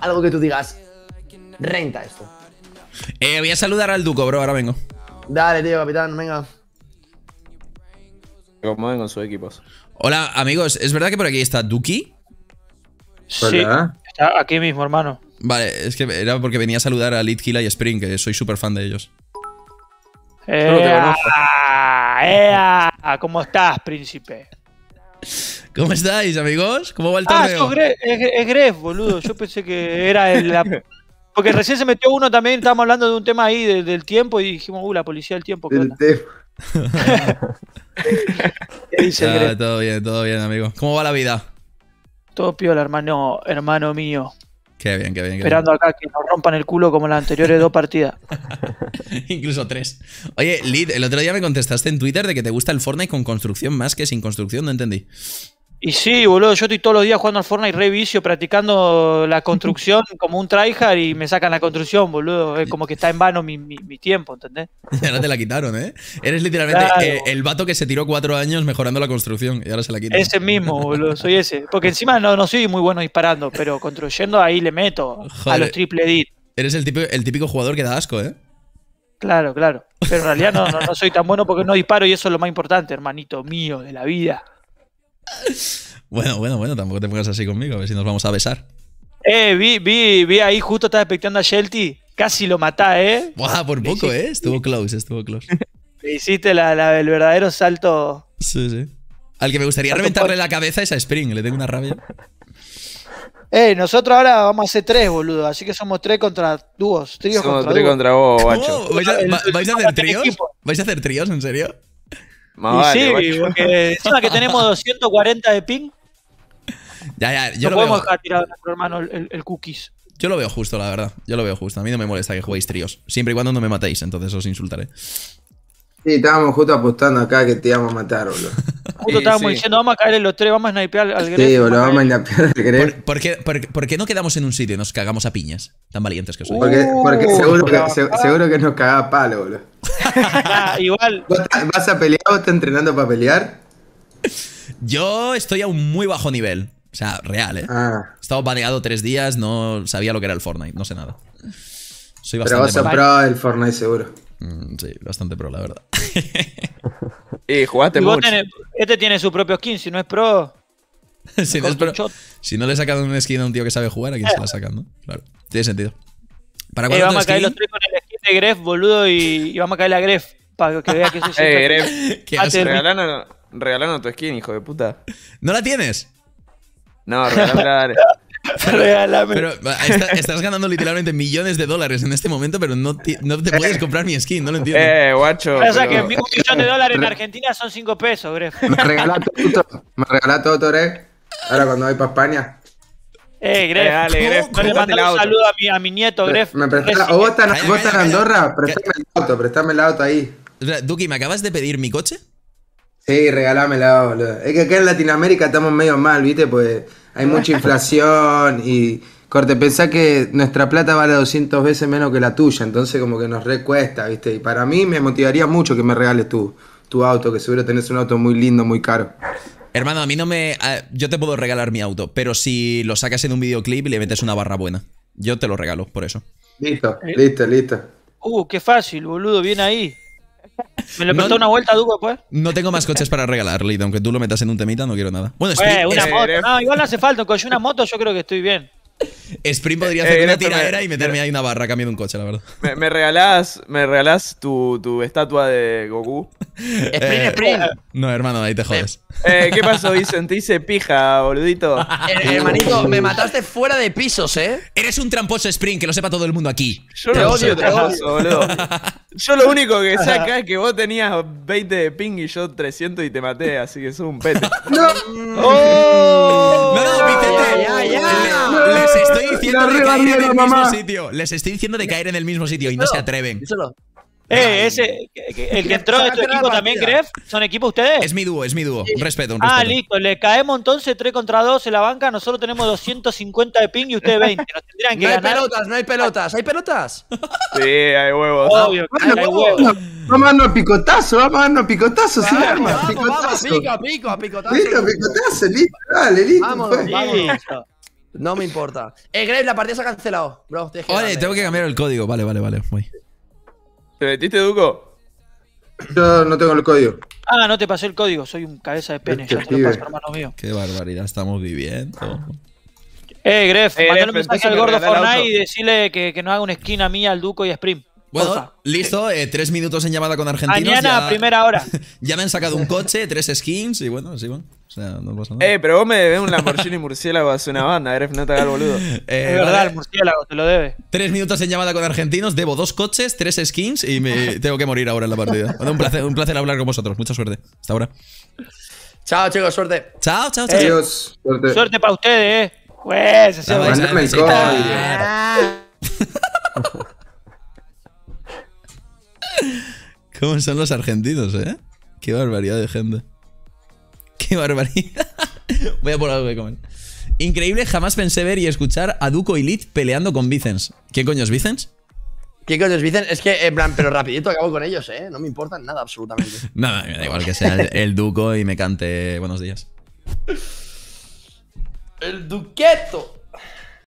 algo que tú digas, renta esto. Eh, voy a saludar al Duco, bro, ahora vengo. Dale, tío, capitán, venga. Acomoden con sus equipos. Hola, amigos, ¿es verdad que por aquí está Duki? Sí, está aquí mismo, hermano. Vale, es que era porque venía a saludar a Litkila y Spring, que soy súper fan de ellos. ¡Ea! ¡Ea! ¿Cómo estás, príncipe? ¿Cómo estáis, amigos? ¿Cómo va el ah, torneo? Ah, es, Gref, boludo. Yo pensé que era el... Porque recién se metió uno también, estábamos hablando de un tema ahí del, tiempo y dijimos, uh, la policía del tiempo. Del ¿Qué dice Todo bien, todo bien, amigo. ¿Cómo va la vida? Todo piola, hermano, hermano mío. Qué bien, qué bien. Esperando acá que nos rompan el culo como las anteriores dos partidas. Incluso tres. Oye, Lid, el otro día me contestaste en Twitter de que te gusta el Fortnite con construcción más que sin construcción, no entendí. Y sí, boludo, yo estoy todos los días jugando al Fortnite re vicio, practicando la construcción como un tryhard y me sacan la construcción, boludo. Es como que está en vano mi, tiempo, ¿entendés? Y ahora te la quitaron, ¿eh? Eres literalmente eh, el vato que se tiró cuatro años mejorando la construcción y ahora se la quitan. Ese mismo, boludo, soy ese. Porque encima no, no soy muy bueno disparando, pero construyendo ahí le meto a los triple edits. Eres el típico, el típico jugador que da asco, ¿eh? Claro, claro. Pero en realidad no soy tan bueno porque no disparo y eso es lo más importante, hermanito mío, de la vida. Bueno, bueno, bueno, tampoco te pongas así conmigo, a ver si nos vamos a besar. Eh, vi, vi, vi ahí, justo estaba expectando a Shelty. Casi lo matá, ¿eh? Buah, por poco, ¿eh? Estuvo close, estuvo close. hiciste el verdadero salto. Sí, sí. Al que me gustaría reventarle la cabeza es a Spring, le tengo una rabia. Eh, nosotros ahora vamos a hacer tres, boludo. Así que somos tres contra dúos, somos tres contra vos, guacho. ¿Vais a hacer tríos? ¿Vais a hacer tríos, en serio? y sí, porque que tenemos 240 de ping. Ya, ya, yo no lo podemos veo. dejar a nuestro hermano el, el, cookies. Yo lo veo justo, la verdad. Yo lo veo justo. A mí no me molesta que juguéis tríos. Siempre y cuando no me matéis, entonces os insultaré. Sí, estábamos justo apostando acá que te íbamos a matar, boludo. Justo eh, estábamos diciendo, vamos a caer en los tres, vamos a snipear al Gref. Sí, boludo, vamos a snipear al Gref. ¿Por, qué, no quedamos en un sitio y nos cagamos a piñas? Tan valientes que soy. Porque, uh, seguro, que, nos cagaba palo, boludo. igual. ¿Vas a pelear o estás entrenando para pelear? Yo estoy a un muy bajo nivel. O sea, real, ¿eh? Ah. He estado baneado tres días, no sabía lo que era el Fortnite, no sé nada. Soy bastante Pero vas a pro el Fortnite seguro. Mm, sí, bastante pro, la verdad. y jugaste mucho. Este tiene su propio skin, si no es pro. si, no es pro si, le sacan un skin a un tío que sabe jugar, ¿a quién se la eh. sacan, no? Claro, tiene sentido. ¿Para eh, vamos a caer los tres con el skin de Gref, boludo, y, vamos a caer la Gref. Para que vea que eso Eh, Gref, ¿qué Regalando, tu skin, hijo de puta. ¿No la tienes? No, la dale. Pero estás ganando literalmente millones de dólares en este momento, pero no, te puedes eh. comprar mi skin, no lo entiendo. Eh, guacho. O sea que un millón de dólares en Argentina son 5 pesos, Gref. Me regala todo, me regala todo, Ahora cuando voy para España. Eh, Gref, dale, Gref. un saludo a mi, a mi nieto, Gref. o vos estás en Andorra, préstame el auto, Prestame el auto ahí. Duki, ¿me acabas de pedir mi coche? Sí, regalámela, boludo. Es que acá en Latinoamérica estamos medio mal, ¿viste? Pues hay mucha inflación y. Corte, pensá que nuestra plata vale 200 veces menos que la tuya, entonces como que nos recuesta, ¿viste? Y para mí me motivaría mucho que me regales tu, tu auto, que seguro tenés un auto muy lindo, muy caro. Hermano, a mí no me... Yo te puedo regalar mi auto, pero si lo sacas en un videoclip y le metes una barra buena, yo te lo regalo, por eso. Listo, eh. listo, listo. Uh, qué fácil, boludo, bien ahí. Me lo he no, una vuelta, Duco, pues. No tengo más coches para regalar, Y Aunque tú lo metas en un temita, no quiero nada. Bueno, pues, Sprint. Eh, una moto. No, igual no hace falta. Con una moto yo creo que estoy bien. Sprint podría hacer eh, una tiradera y meterme ahí una barra cambiando un coche, la verdad. ¿Me, me regalás, me regalás tu, tu, estatua de Goku? Sprint, Sprint. Eh, no, hermano, ahí te jodes. Eh, ¿Qué pasó, Vicente? Te hice pija, boludito. hermanito, me mataste fuera de pisos, ¿eh? Eres un tramposo, Sprint, que lo sepa todo el mundo aquí. Yo te odio, tramposo, boludo. Yo lo único que saca es que vos tenías 20 de ping y yo 300 y te maté, así que es un pete. ¡No! Oh. No, no, Vicente. Ya, ya, les estoy diciendo de caer en el mismo sitio. Les estoy diciendo de caer en el mismo sitio y no, se atreven. Eh, ese, el que entró de tu equipo también, Gref, ¿son equipo ustedes? Es mi dúo, es mi dúo. respeto, un ah, respeto. Ah, listo. Le caemos entonces 3 contra 2 en la banca. Nosotros tenemos 250 de ping y ustedes 20. que no hay pelotas, no hay pelotas. ¿Hay pelotas? Sí, hay huevos. Obvio, hay huevos. Vamos a darnos picotazo, vamos a darnos picotazo, sí, arma. Vamos, picotazo. Vamos, pico, pico, picotazo. Listo, picotazo, listo, dale, listo. Pues. No me importa. Eh, Gref, la partida se ha cancelado, bro. Te Oye, tengo que cambiar el código. Vale, vale, vale. Muy. ¿Te metiste, Duco? Yo no tengo el código. Ah, no te pasé el código, soy un cabeza de pene, este ya te lo paso, hermano mío. Qué barbaridad estamos viviendo. Eh, Gref, eh, mandale un mensaje al gordo Fortnite y decirle que, que no haga una esquina mía al Duco y a Sprint. Bueno, listo, eh, tres minutos en llamada con argentinos. Mañana, primera hora. ya me han sacado un coche, tres skins y bueno, así bueno. O sea, no pasa nada. Eh, pero vos me debes un Lamborghini murciélago hace una banda, eres no te hagas boludo. Eh, verdad, el murciélago, te lo debe. Tres minutos en llamada con argentinos, debo dos coches, tres skins y me tengo que morir ahora en la partida. un placer, un placer hablar con vosotros, mucha suerte. Hasta ahora. Chao, chicos, suerte. Chao, chao, chao. Adiós. Suerte, para ustedes, eh. Pues, se, es. ¿Cómo son los argentinos, eh? Qué barbaridad de gente. Qué barbaridad. Voy a por algo que comer. Increíble, jamás pensé ver y escuchar a Duco y Lit peleando con Vicens. ¿Qué coño es Vicens? ¿Qué coño es Vicens? Es que, en plan, pero rapidito acabo con ellos, ¿eh? No me importan nada, absolutamente. Nada, me da igual que sea el Duco y me cante buenos días. El Duqueto.